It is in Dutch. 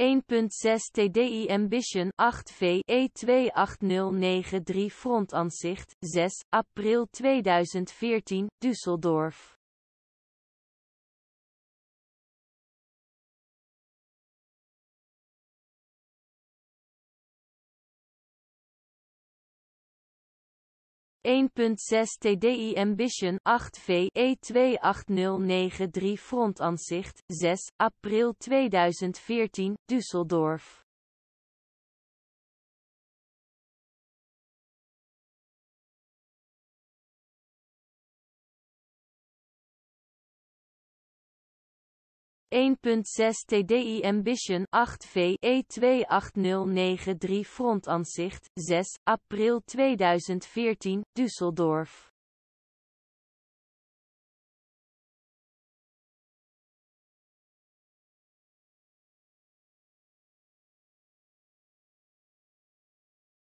1.6 TDI Ambition 8 V e Frontaanzicht, Frontansicht 6 april 2014 Düsseldorf 1.6 TDI Ambition 8V e Frontaanzicht, Frontansicht, 6, april 2014, Düsseldorf. 1.6 TDI Ambition 8 V E28093 Frontansicht 6 april 2014 Düsseldorf